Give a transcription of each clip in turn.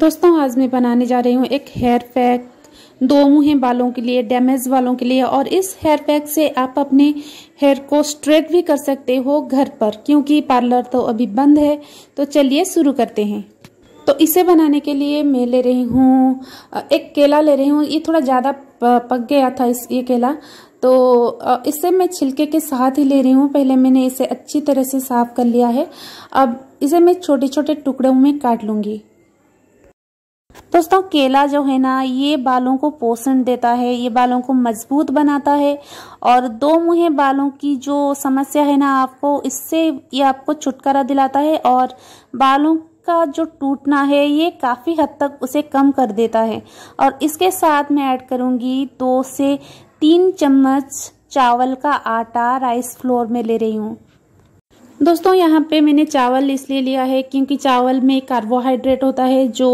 दोस्तों आज मैं बनाने जा रही हूँ एक हेयर पैक दो मुँह बालों के लिए डैमेज वालों के लिए और इस हेयर पैक से आप अपने हेयर को स्ट्रेट भी कर सकते हो घर पर क्योंकि पार्लर तो अभी बंद है तो चलिए शुरू करते हैं तो इसे बनाने के लिए मैं ले रही हूँ एक केला ले रही हूँ ये थोड़ा ज़्यादा पक गया था इस ये केला तो इसे मैं छिलके के साथ ही ले रही हूँ पहले मैंने इसे अच्छी तरह से साफ कर लिया है अब इसे मैं छोटे छोटे टुकड़ों में काट लूँगी दोस्तों केला जो है ना ये बालों को पोषण देता है ये बालों को मजबूत बनाता है और दो मुहे बालों की जो समस्या है ना आपको इससे ये आपको छुटकारा दिलाता है और बालों का जो टूटना है ये काफ़ी हद तक उसे कम कर देता है और इसके साथ मैं ऐड करूंगी दो से तीन चम्मच चावल का आटा राइस फ्लोर में ले रही हूँ दोस्तों यहाँ पे मैंने चावल इसलिए लिया है क्योंकि चावल में कार्बोहाइड्रेट होता है जो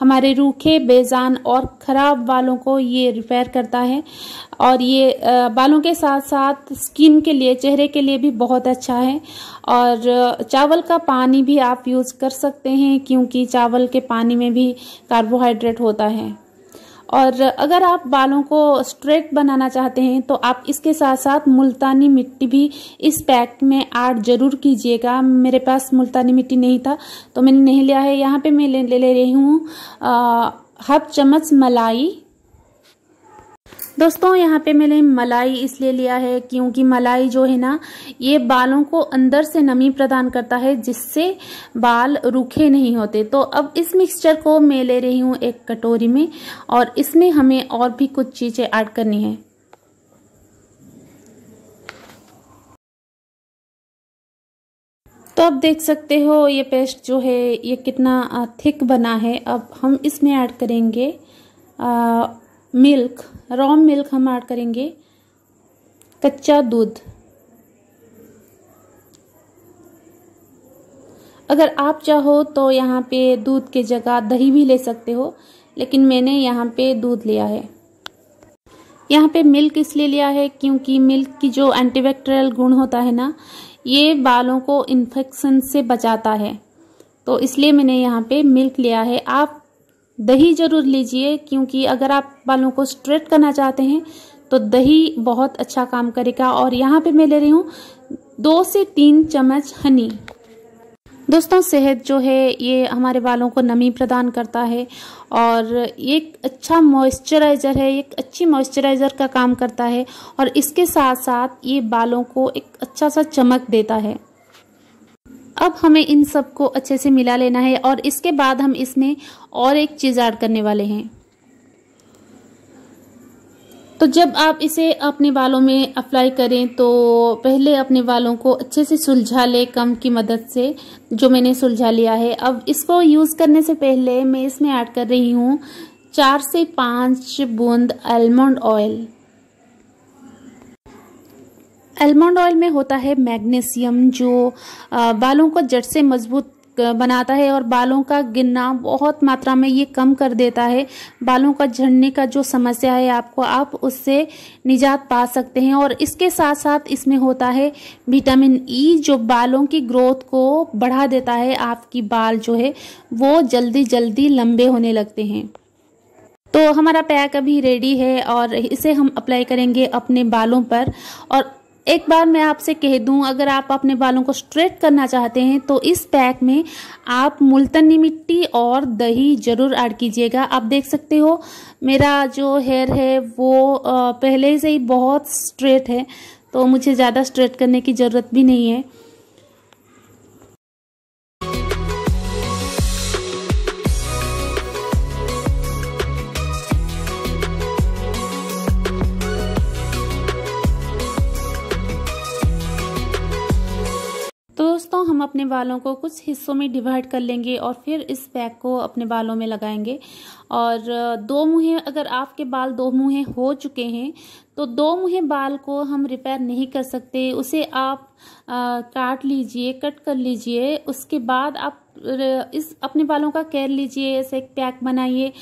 हमारे रूखे बेजान और ख़राब बालों को ये रिपेयर करता है और ये बालों के साथ साथ स्किन के लिए चेहरे के लिए भी बहुत अच्छा है और चावल का पानी भी आप यूज़ कर सकते हैं क्योंकि चावल के पानी में भी कार्बोहाइड्रेट होता है और अगर आप बालों को स्ट्रेट बनाना चाहते हैं तो आप इसके साथ साथ मुल्तानी मिट्टी भी इस पैक में ऐड जरूर कीजिएगा मेरे पास मुल्तानी मिट्टी नहीं था तो मैंने नहीं लिया है यहाँ पे मैं ले ले रही हूँ हाफ चम्मच मलाई दोस्तों यहाँ पे मैंने मलाई इसलिए लिया है क्योंकि मलाई जो है ना ये बालों को अंदर से नमी प्रदान करता है जिससे बाल रूखे नहीं होते तो अब इस मिक्सचर को मैं ले रही हूँ एक कटोरी में और इसमें हमें और भी कुछ चीज़ें ऐड करनी है तो आप देख सकते हो ये पेस्ट जो है ये कितना थिक बना है अब हम इसमें ऐड करेंगे आ, मिल्क रॉ मिल्क हम ऐड करेंगे कच्चा दूध अगर आप चाहो तो यहाँ पे दूध के जगह दही भी ले सकते हो लेकिन मैंने यहाँ पे दूध लिया है यहाँ पे मिल्क इसलिए लिया है क्योंकि मिल्क की जो एंटीबैक्टेरियल गुण होता है ना ये बालों को इन्फेक्शन से बचाता है तो इसलिए मैंने यहाँ पे मिल्क लिया है आप दही जरूर लीजिए क्योंकि अगर आप बालों को स्ट्रेट करना चाहते हैं तो दही बहुत अच्छा काम करेगा और यहाँ पे मैं ले रही हूँ दो से तीन चम्मच हनी दोस्तों सेहत जो है ये हमारे बालों को नमी प्रदान करता है और ये एक अच्छा मॉइस्चराइज़र है एक अच्छी मॉइस्चराइज़र का काम करता है और इसके साथ साथ ये बालों को एक अच्छा सा चमक देता है अब हमें इन सबको अच्छे से मिला लेना है और इसके बाद हम इसमें और एक चीज़ ऐड करने वाले हैं तो जब आप इसे अपने बालों में अप्लाई करें तो पहले अपने बालों को अच्छे से सुलझा ले कम की मदद से जो मैंने सुलझा लिया है अब इसको यूज़ करने से पहले मैं इसमें ऐड कर रही हूँ चार से पाँच बूंद आलमंड ऑयल एलमंड ऑयल में होता है मैग्नीशियम जो बालों को जड़ से मजबूत बनाता है और बालों का गिरना बहुत मात्रा में ये कम कर देता है बालों का झड़ने का जो समस्या है आपको आप उससे निजात पा सकते हैं और इसके साथ साथ इसमें होता है विटामिन ई e, जो बालों की ग्रोथ को बढ़ा देता है आपकी बाल जो है वो जल्दी जल्दी लंबे होने लगते हैं तो हमारा पैक अभी रेडी है और इसे हम अप्लाई करेंगे अपने बालों पर और एक बार मैं आपसे कह दूं अगर आप अपने बालों को स्ट्रेट करना चाहते हैं तो इस पैक में आप मुल्तनी मिट्टी और दही ज़रूर ऐड कीजिएगा आप देख सकते हो मेरा जो हेयर है वो पहले से ही बहुत स्ट्रेट है तो मुझे ज़्यादा स्ट्रेट करने की ज़रूरत भी नहीं है अपने बालों को कुछ हिस्सों में डिवाइड कर लेंगे और फिर इस पैक को अपने बालों में लगाएंगे और दो मुहे अगर आपके बाल दो मुहे हो चुके हैं तो दो मुहे बाल को हम रिपेयर नहीं कर सकते उसे आप आ, काट लीजिए कट कर लीजिए उसके बाद आप इस अपने बालों का केयर लीजिए ऐसे एक पैक बनाइए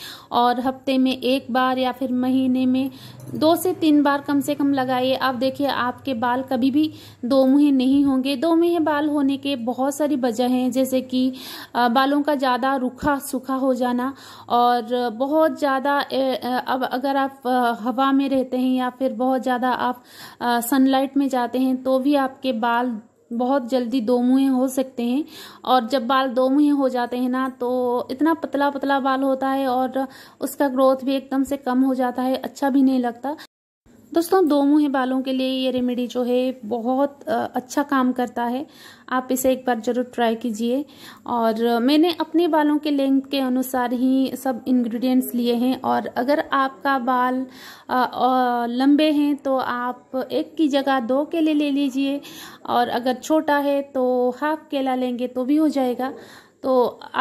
और हफ्ते में एक बार या फिर महीने में दो से तीन बार कम से कम लगाइए आप देखिए आपके बाल कभी भी दो मुहे नहीं होंगे दो मुहे बाल होने के बहुत सारी वजह हैं जैसे कि बालों का ज़्यादा रूखा सूखा हो जाना और बहुत ज़्यादा अब अगर आप हवा में रहते हैं या फिर बहुत ज़्यादा आप सनलाइट में जाते हैं तो भी आपके बाल बहुत जल्दी दो मुहे हो सकते हैं और जब बाल दो मुहे हो जाते हैं ना तो इतना पतला पतला बाल होता है और उसका ग्रोथ भी एकदम से कम हो जाता है अच्छा भी नहीं लगता दोस्तों दो मुँह बालों के लिए ये रेमेडी जो है बहुत अच्छा काम करता है आप इसे एक बार ज़रूर ट्राई कीजिए और मैंने अपने बालों के लेंथ के अनुसार ही सब इंग्रेडिएंट्स लिए हैं और अगर आपका बाल लंबे हैं तो आप एक की जगह दो केले ले लीजिए और अगर छोटा है तो हाफ केला लेंगे तो भी हो जाएगा तो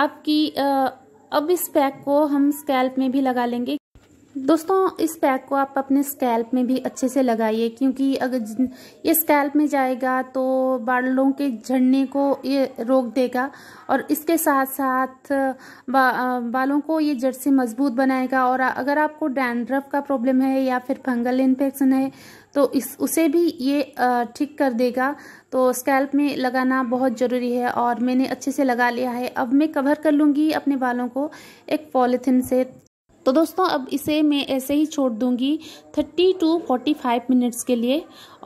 आपकी अब इस पैक को हम स्कैल्प में भी लगा लेंगे दोस्तों इस पैक को आप अपने स्कैल्प में भी अच्छे से लगाइए क्योंकि अगर ये स्कैल्प में जाएगा तो बालों के झड़ने को ये रोक देगा और इसके साथ साथ बा, बालों को ये जड़ से मजबूत बनाएगा और अगर आपको डैंड्रफ का प्रॉब्लम है या फिर फंगल इन्फेक्शन है तो इस उसे भी ये ठीक कर देगा तो स्कैल्प में लगाना बहुत ज़रूरी है और मैंने अच्छे से लगा लिया है अब मैं कवर कर लूँगी अपने बालों को एक पॉलीथिन से तो दोस्तों अब इसे मैं ऐसे ही छोड़ दूंगी thirty to forty five minutes के लिए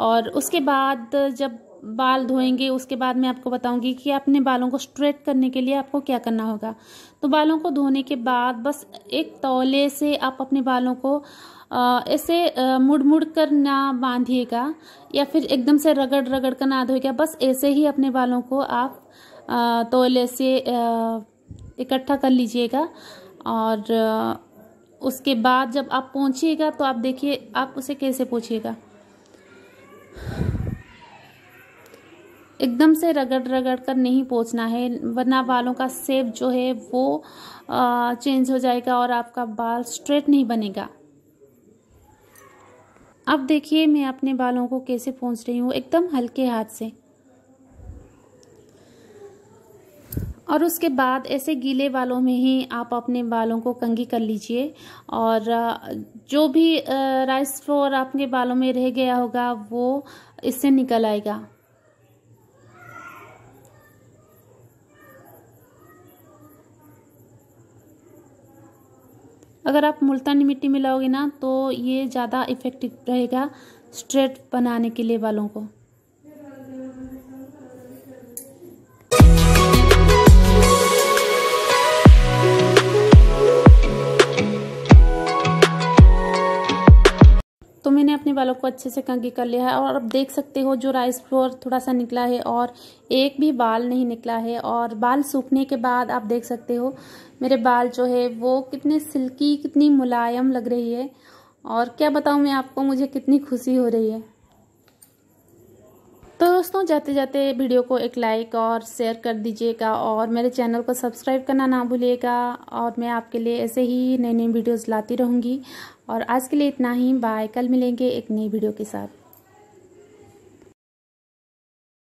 और उसके बाद जब बाल धोएंगे उसके बाद मैं आपको बताऊंगी कि अपने बालों को स्ट्रेट करने के लिए आपको क्या करना होगा तो बालों को धोने के बाद बस एक तौले से आप अपने बालों को ऐसे मुड़ मुड़ कर ना बांधिएगा या फिर एकदम से रगड़ रगड़ कर ना धोएगा बस ऐसे ही अपने बालों को आप तौले से इकट्ठा कर लीजिएगा और उसके बाद जब आप पहुंचिएगा तो आप देखिए आप उसे कैसे पूछिएगा एकदम से रगड़ रगड़ कर नहीं पहुंचना है वरना बालों का सेप जो है वो आ, चेंज हो जाएगा और आपका बाल स्ट्रेट नहीं बनेगा अब देखिए मैं अपने बालों को कैसे पहुंच रही हूँ एकदम हल्के हाथ से और उसके बाद ऐसे गीले बालों में ही आप अपने बालों को कंघी कर लीजिए और जो भी राइस फ्लोर आपके बालों में रह गया होगा वो इससे निकल आएगा अगर आप मुल्तानी मिट्टी मिलाओगे ना तो ये ज़्यादा इफ़ेक्टिव रहेगा स्ट्रेट बनाने के लिए बालों को तो मैंने अपने बालों को अच्छे से कंघी कर लिया है और अब देख सकते हो जो राइस फ्लोर थोड़ा सा निकला है और एक भी बाल नहीं निकला है और बाल सूखने के बाद आप देख सकते हो मेरे बाल जो है वो कितने सिल्की कितनी मुलायम लग रही है और क्या बताऊँ मैं आपको मुझे कितनी खुशी हो रही है तो दोस्तों जाते जाते वीडियो को एक लाइक और शेयर कर दीजिएगा और मेरे चैनल को सब्सक्राइब करना ना भूलिएगा और मैं आपके लिए ऐसे ही नई नई वीडियोस लाती रहूँगी और आज के लिए इतना ही बाय कल मिलेंगे एक नई वीडियो के साथ